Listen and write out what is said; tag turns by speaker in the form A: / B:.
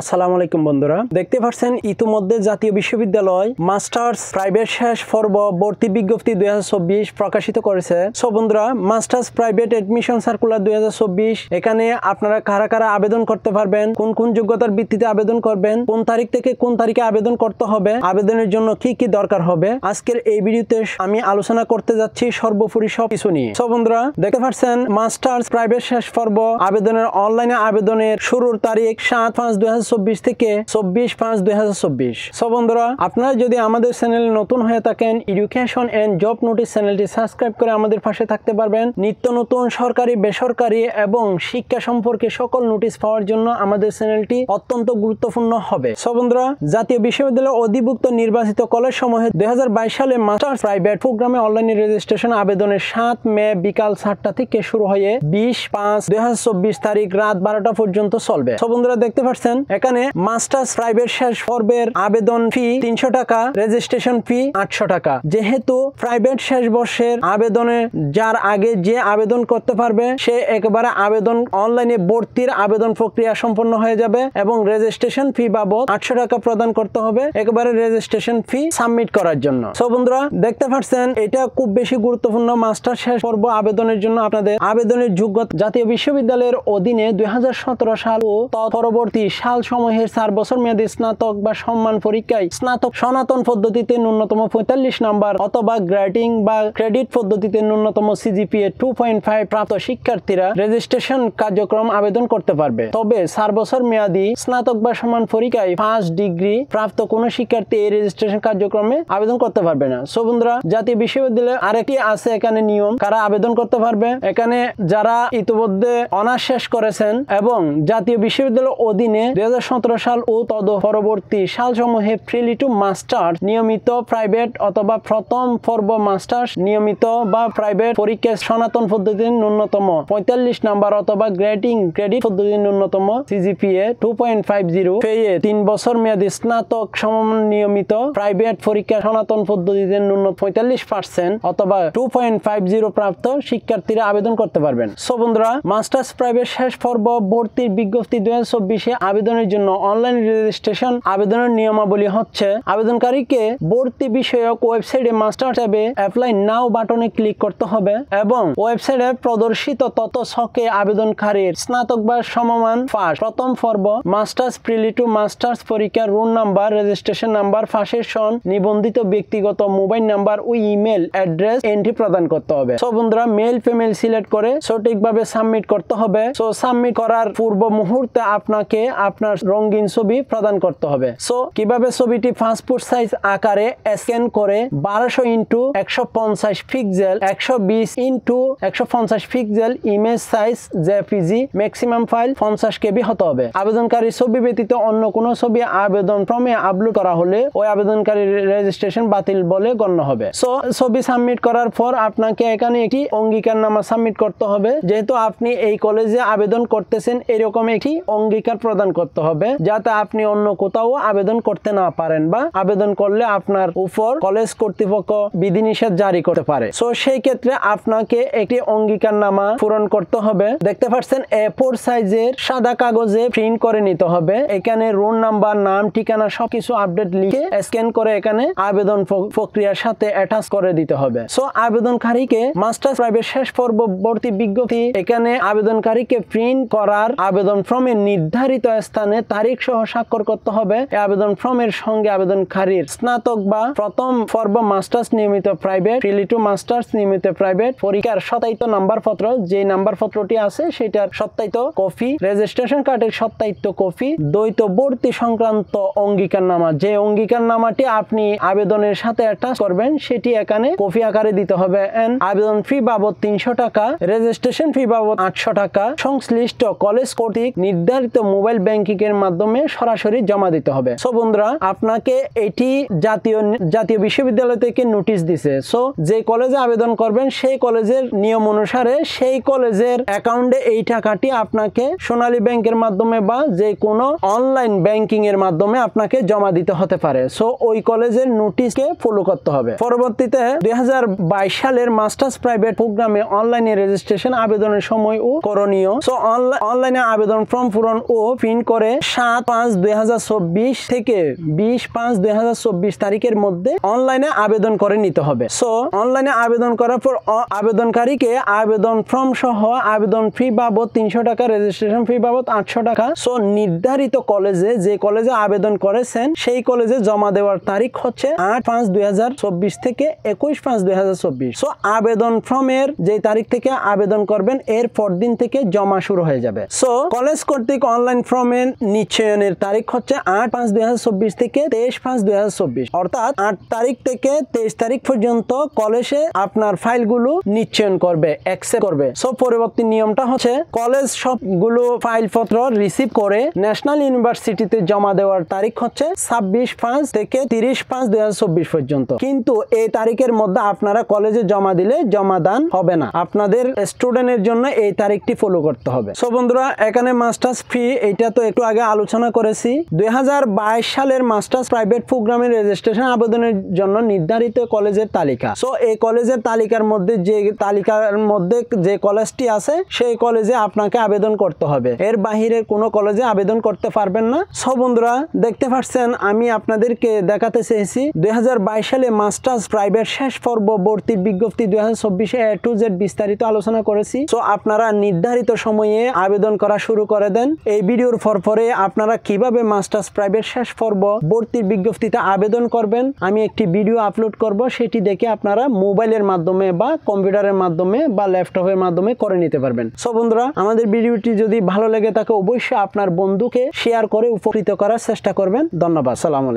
A: আসসালামু আলাইকুম বন্ধুরা দেখতে পাচ্ছেন ইতিমধ্যে জাতীয় বিশ্ববিদ্যালয় মাস্টার্স প্রাইভেট শেষ পর্ব ভর্তি বিজ্ঞপ্তি দুই প্রকাশিত করেছে সো বন্ধুরা মাস্টার্স প্রাইভেট এডমিশন সার্কুলার দুই এখানে আপনারা কারা কারা আবেদন করতে পারবেন কোন কোন যোগ্যতার ভিত্তিতে আবেদন করবেন কোন তারিখ থেকে কোন তারিখে আবেদন করতে হবে আবেদনের জন্য কি কি দরকার হবে আজকের এই ভিডিওতে আমি আলোচনা করতে যাচ্ছি সর্বোপরি সব কিছু নিয়ে সো বন্ধুরা দেখতে পাচ্ছেন মাস্টার্স প্রাইভেট শেষ পর্ব আবেদনের অনলাইনে আবেদনের শুরুর তারিখ সাত পাঁচ দুই চব্বিশ থেকে চব্বিশ পাঁচ দুই হাজার চব্বিশ বন্ধুরা আপনারা যদি আমাদের চ্যানেলে নতুন হয়ে থাকেন এডুকেশন অ্যান্ড জব নোটিস চ্যানেলটি সাবস্ক্রাইব করে আমাদের পাশে থাকতে পারবেন নিত্য নতুন সরকারি বেসরকারি এবং শিক্ষা সম্পর্কে সকল নোটিশ পাওয়ার জন্য আমাদের চ্যানেলটি অত্যন্ত গুরুত্বপূর্ণ হবে সো জাতীয় বিশ্ববিদ্যালয় অধিভুক্ত নির্বাচিত কলেজ সমূহে দুই সালে মাস্টার্স প্রাইভেট প্রোগ্রামে অনলাইনে রেজিস্ট্রেশন আবেদনের সাত মে বিকাল সাতটা থেকে শুরু হয়ে বিশ পাঁচ দুই তারিখ রাত বারোটা পর্যন্ত চলবে সো দেখতে পাচ্ছেন এখানে মাস্টার্স প্রাইভেট শেষ পর্বের আবেদন ফি তিনশো টাকা রেজিস্ট্রেশন ফি আটশো টাকা যেহেতু প্রাইভেট শেষ বর্ষের আবেদনে যার আগে যে আবেদন করতে পারবে সে একবারে আবেদন অনলাইনে ভর্তির আবেদন প্রক্রিয়া সম্পন্ন হয়ে যাবে এবং রেজিস্ট্রেশন ফি বাবদ আটশো টাকা প্রদান করতে হবে একবারে রেজিস্ট্রেশন ফি সাবমিট করার জন্য সো বন্ধুরা দেখতে পাচ্ছেন এটা খুব বেশি গুরুত্বপূর্ণ মাস্টার শেষ পর্ব আবেদনের জন্য আপনাদের আবেদনের যোগ্যতা জাতীয় বিশ্ববিদ্যালয়ের অধীনে দুই সাল ও তৎপরবর্তী সাল সমূহের চার বছর মেয়াদী স্নাতক বা সম্মান পরীক্ষায় স্নাতক সনাতন পদ্ধতিতে ন্যূনতম পঁয়তাল্লিশ নাম্বার অথবা গ্রেডিং বা ক্রেডিট পদ্ধতিতে ন্যূনতম সিজিপিএ টু পয়েন্ট ফাইভ প্রাপ্ত শিক্ষার্থীরা রেজিস্ট্রেশন কার্যক্রম আবেদন করতে পারবে তবে চার বছর মেয়াদী স্নাতক বা সম্মান পরীক্ষায় পাঁচ ডিগ্রি প্রাপ্ত কোনো শিক্ষার্থী এই রেজিস্ট্রেশন কার্যক্রমে আবেদন করতে পারবে না সো বন্ধুরা জাতীয় বিশ্ববিদ্যালয়ে আরেকটি আছে এখানে নিয়ম কারা আবেদন করতে পারবে এখানে যারা ইতিমধ্যে অনার্স শেষ করেছেন এবং জাতীয় বিশ্ববিদ্যালয় অধীনে দুই সাল ও তদ পরবর্তী সালসমূহে ফ্রিলি টু মাস্টার্স নিয়মিত প্রাইভেট অথবা প্রথম পর্ব মাস্টার্স নিয়মিত বা প্রাইভেট পরীক্ষা সনাতন পদ্ধতির ন্যূনতম পঁয়তাল্লিশ নাম্বার অথবা গ্রেডিং ক্রেডিট পদ্ধতির ন্যূনতম CGPA two point five zero পেয়ে তিন বছর মেয়াদী স্নাতক সম নিয়মিত প্রাইভেট পরীক্ষা সনাতন পদ্ধতিতে ন্যূন পঁয়তাল্লিশ পার্সেন্ট অথবা টু পয়েন্ট ফাইভ জিরো প্রাপ্ত শিক্ষার্থীরা আবেদন করতে পারবেন সো মাস্টার্স প্রাইভেট শেষ পর্ব ভর্তির বিজ্ঞপ্তি দু হাজার চব্বিশে আবেদনের আবেদনের জন্য অনলাইন রেজিস্ট্রেশন আবেদনের নিয়মাবলী হচ্ছে আবেদনকারীকে ভর্তি বিষয়ক ওয়েবসাইটে মাস্টার ট্যাবে অ্যাপ্লাই নাও বাটনে ক্লিক করতে হবে এবং ওয়েবসাইটে প্রদর্শিত তত সকে আবেদনকারীর স্নাতক বা সমমান ফাঁস প্রথম পর্ব মাস্টার্স প্রিলি টু মাস্টার্স পরীক্ষার রোল নাম্বার রেজিস্ট্রেশন নাম্বার ফাঁসের সন নিবন্ধিত ব্যক্তিগত মোবাইল নাম্বার ও ইমেল অ্যাড্রেস এন্ট্রি প্রদান করতে হবে সো বন্ধুরা মেল ফিমেল সিলেক্ট করে সঠিকভাবে সাবমিট করতে হবে সো সাবমিট করার পূর্ব মুহূর্তে আপনাকে আপনার আপনার রঙিন ছবি প্রদান করতে হবে সো কিভাবে ছবিটি পাঁচ সাইজ আকারে স্ক্যান করে বারোশো ইন্টু একশো পঞ্চাশ ফিক্সেল একশো বিশ ইন্টু একশো পঞ্চাশ pixel image size JPG maximum file পঞ্চাশ কেবি হতে হবে আবেদনকারী ছবি ব্যতীত অন্য কোন ছবি আবেদন ফর্মে আপলোড করা হলে ওই আবেদনকারীর রেজিস্ট্রেশন বাতিল বলে গণ্য হবে সো ছবি সাবমিট করার পর আপনাকে এখানে একটি অঙ্গীকার নামা সাবমিট করতে হবে যেহেতু আপনি এই কলেজে আবেদন করতেছেন এরকম একটি অঙ্গীকার প্রদান করতে করতে হবে যাতে আপনি অন্য কোথাও আবেদন করতে না পারেন বা আবেদন করলে আপনার উপর কলেজ কর্তৃপক্ষ বিধিনিষেধ জারি করতে পারে সো সেই ক্ষেত্রে আপনাকে একটি অঙ্গীকার নামা পূরণ করতে হবে দেখতে পাচ্ছেন এ ফোর সাইজের সাদা কাগজে প্রিন্ট করে নিতে হবে এখানে রোল নাম্বার নাম ঠিকানা সবকিছু আপডেট লিখে স্ক্যান করে এখানে আবেদন প্রক্রিয়ার সাথে অ্যাটাচ করে দিতে হবে সো আবেদনকারীকে মাস্টার্স প্রাইভেট শেষ পরবর্তী বিজ্ঞপ্তি এখানে আবেদনকারীকে প্রিন্ট করার আবেদন ফর্মে নির্ধারিত স্থান স্থানে তারিখ সহ স্বাক্ষর করতে হবে আবেদন ফর্মের সঙ্গে আবেদনকারীর স্নাতক বা প্রথম পর্ব মাস্টার্স নিয়মিত প্রাইভেট ফিলি টু মাস্টার্স নিয়মিত প্রাইভেট পরীক্ষার সত্যায়িত নাম্বার পত্র যে নাম্বার পত্রটি আছে সেটার সত্যায়িত কপি রেজিস্ট্রেশন কার্ডের সত্যায়িত কপি দ্বৈত ভর্তি সংক্রান্ত অঙ্গীকার নামা যে অঙ্গীকার নামাটি আপনি আবেদনের সাথে অ্যাটাচ করবেন সেটি এখানে কপি আকারে দিতে হবে এন্ড আবেদন ফি বাবদ তিনশো টাকা রেজিস্ট্রেশন ফি বাবদ আটশো টাকা সংশ্লিষ্ট কলেজ কর্তৃক নির্ধারিত মোবাইল ব্যাংকিং ব্যাংকিংয়ের মাধ্যমে সরাসরি জমা দিতে হবে সো বন্ধুরা আপনাকে এটি জাতীয় জাতীয় বিশ্ববিদ্যালয় থেকে নোটিশ দিছে সো যে কলেজে আবেদন করবেন সেই কলেজের নিয়ম অনুসারে সেই কলেজের অ্যাকাউন্টে এই টাকাটি আপনাকে সোনালি ব্যাংকের মাধ্যমে বা যে কোনো অনলাইন ব্যাংকিং এর মাধ্যমে আপনাকে জমা দিতে হতে পারে সো ওই কলেজের নোটিশকে ফলো করতে হবে পরবর্তীতে দুই সালের মাস্টার্স প্রাইভেট প্রোগ্রামে অনলাইনে রেজিস্ট্রেশন আবেদনের সময় ও করণীয় সো অনলাইনে আবেদন ফর্ম পূরণ ও প্রিন্ট করে করে সাত পাঁচ দুই থেকে বিশ পাঁচ দুই তারিখের মধ্যে অনলাইনে আবেদন করে নিতে হবে সো অনলাইনে আবেদন করার পর আবেদনকারীকে আবেদন ফর্ম সহ আবেদন ফি বাবদ তিনশো টাকা রেজিস্ট্রেশন ফি বাবদ আটশো টাকা সো নির্ধারিত কলেজে যে কলেজে আবেদন করেছেন সেই কলেজে জমা দেওয়ার তারিখ হচ্ছে আট পাঁচ দুই থেকে একুশ পাঁচ দুই সো আবেদন ফর্মের যে তারিখ থেকে আবেদন করবেন এর পর দিন থেকে জমা শুরু হয়ে যাবে সো কলেজ কর্তৃক অনলাইন ফর্মের নিশ্চয়নের তারিখ হচ্ছে আট পাঁচ দুই থেকে তেইশ পাঁচ দুই অর্থাৎ আট তারিখ থেকে তেইশ তারিখ পর্যন্ত কলেজে আপনার ফাইলগুলো নিশ্চয়ন করবে অ্যাকসেপ্ট করবে সব পরবর্তী নিয়মটা হচ্ছে কলেজ সবগুলো ফাইলপত্র রিসিভ করে ন্যাশনাল ইউনিভার্সিটিতে জমা দেওয়ার তারিখ হচ্ছে ছাব্বিশ পাঁচ থেকে তিরিশ পাঁচ দুই পর্যন্ত কিন্তু এই তারিখের মধ্যে আপনারা কলেজে জমা দিলে জমা দান হবে না আপনাদের স্টুডেন্টের জন্য এই তারিখটি ফলো করতে হবে সো বন্ধুরা এখানে মাস্টার্স ফি এটা তো একটু একটু আগে আলোচনা করেছি দুই সালের মাস্টার্স প্রাইভেট প্রোগ্রামের রেজিস্ট্রেশন আবেদনের জন্য নির্ধারিত কলেজের তালিকা সো এই কলেজের তালিকার মধ্যে যে তালিকার মধ্যে যে কলেজটি আছে সেই কলেজে আপনাকে আবেদন করতে হবে এর বাহিরে কোনো কলেজে আবেদন করতে পারবেন না সব বন্ধুরা দেখতে পাচ্ছেন আমি আপনাদেরকে দেখাতে চেয়েছি দুই সালে মাস্টার্স প্রাইভেট শেষ পর্ব ভর্তির বিজ্ঞপ্তি দুই হাজার চব্বিশে এ টু জেড বিস্তারিত আলোচনা করেছি সো আপনারা নির্ধারিত সময়ে আবেদন করা শুরু করে দেন এই ভিডিওর পরপর এরপরে আপনারা কিভাবে মাস্টার্স প্রাইভেট শেষ পর্ব ভর্তির বিজ্ঞপ্তিতে আবেদন করবেন আমি একটি ভিডিও আপলোড করব সেটি দেখে আপনারা মোবাইলের মাধ্যমে বা কম্পিউটারের মাধ্যমে বা ল্যাপটপের মাধ্যমে করে নিতে পারবেন সো বন্ধুরা আমাদের ভিডিওটি যদি ভালো লেগে থাকে অবশ্যই আপনার বন্ধুকে শেয়ার করে উপকৃত করার চেষ্টা করবেন ধন্যবাদ সালাম